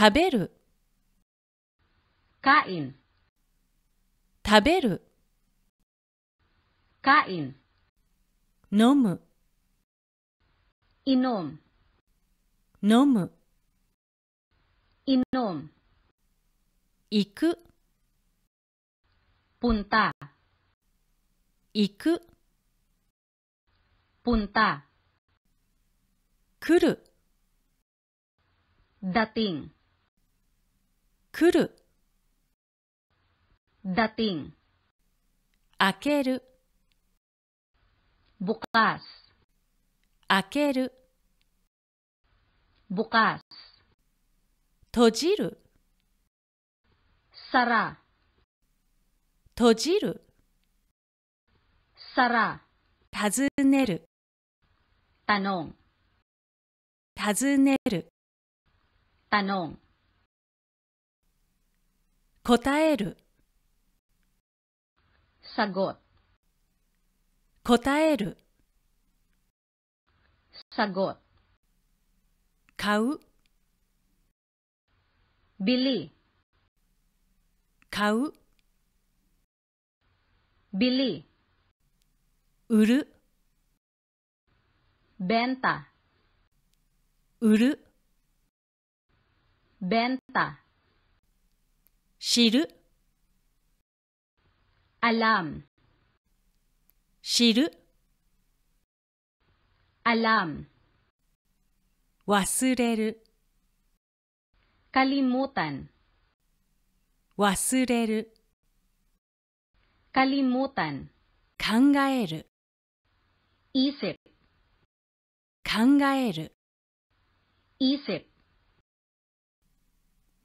食べる。カイン食べる。カイン飲む。イノム飲む。イノ行く。プンタ行く。プンタ来る。ダティン。来る。だてん。あける。ぼかす。あける。ぼかす。とじる。さら。とじる。さら。たずねる。たのん。たずねる。たのん。答える sagot 答える sagot 買う bili 買う bili 売る benta 売る benta 知る。アラーム。知る。アラーム。忘れる。カリモタン。忘れる。カリモタン。考える。イセプ。考える。イセプ。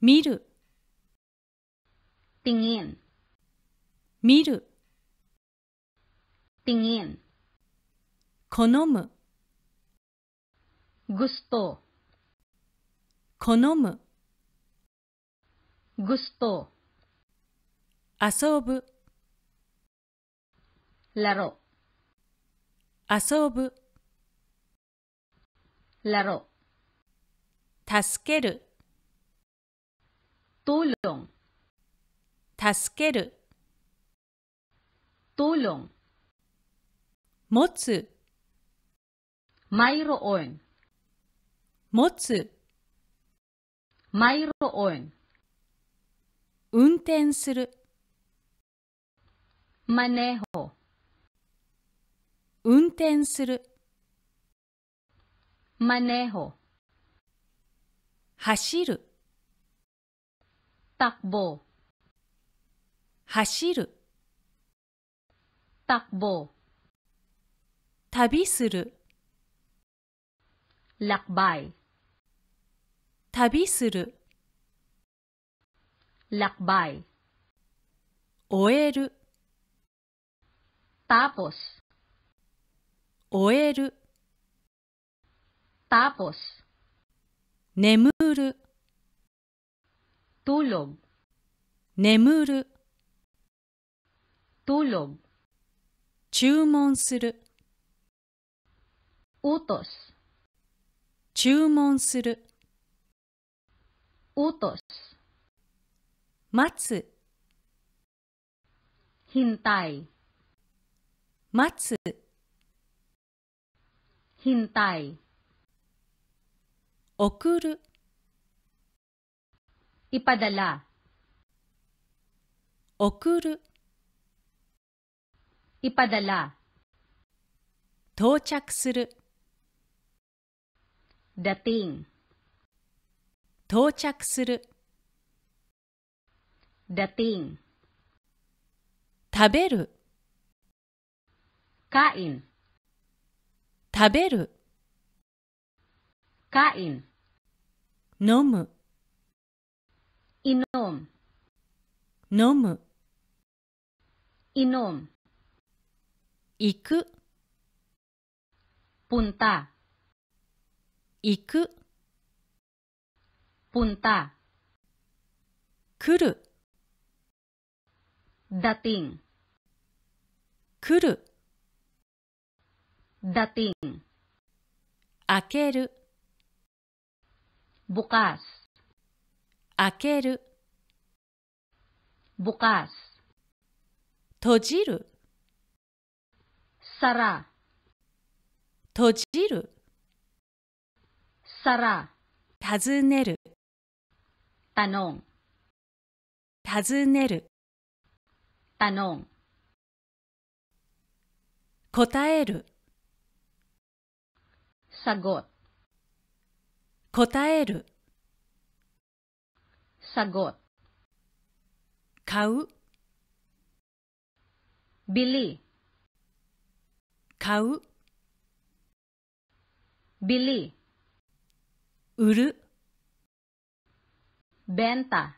見る。tingin 見る tingin 好む gusto 好む gusto 遊ぶ laro 遊ぶ laro 助ける tulong 助ける。トロン。持つ。マイロオン。持つ。マイロオン。運転する。マネホ。運転する。マネホ。走る。タッボー。走る。たびする。らくばい。びする。らくばい。終える。たぼす。終える。たぼす。眠る。眠る。tulog 注文する utos 注文する utos 待つ hintay 待つ hintay 送る ipadala 送る Ipadala. 到着する Dating. 到着する Dating. 食べる Kain. 食べる Kain. 飲む Inom. 飲む Inom. 行く。ぷんた。行く。ぷんた。くる。だてん。くる。だてん。あける。ぼかす。あける。ぼかす。とじる。さら閉じるさた尋ねるたのん尋ねるたのん答えるさごこた答えるさごか買う bili 買う beli 売る benta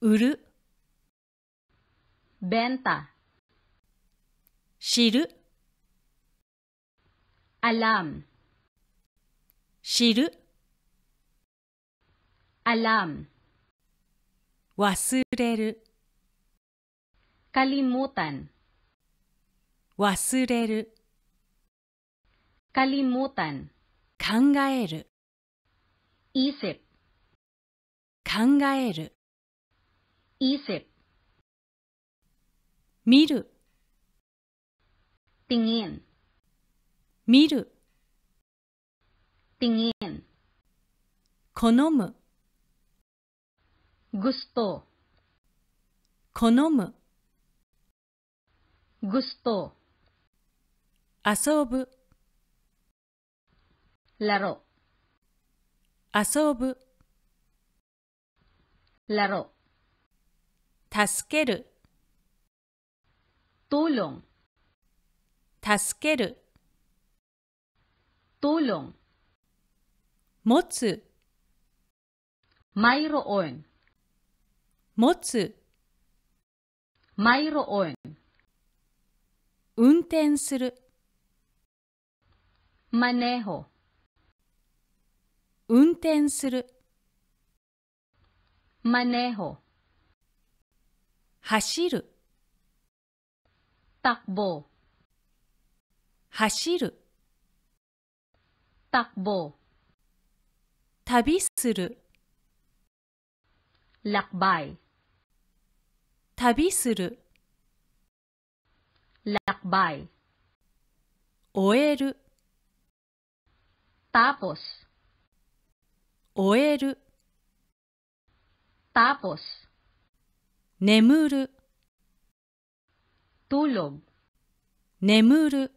売る benta 知る alam 知る alam 忘れる kalimutan 忘れる kalimutan 考える isip 考える isip 見る tingin 見る tingin 好む gusto 好む gusto 遊ぶラロ遊ぶラロ助けるトロン助けるトロン持つマイロオン持つマイロオン運転する manejo 運転する manejo 走る takbo 走る takbo 旅する lakbay 旅する lakbay 終える Tapos. 終える。Tapos. 眠る。Tulog. 眠る。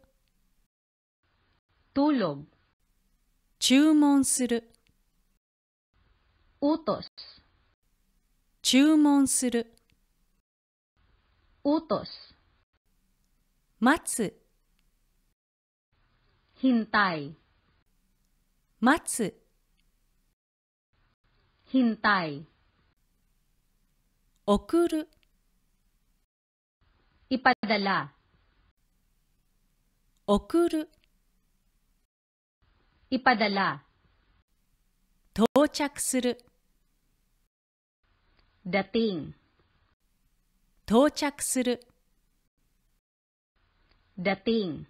Tulog. 注文する。Utos. 注文する。Utos. 待つ。Hintay. 待つ。品体。送る。いぱだら。送る。いぱだら。到着する。だてん。到着する。だてん。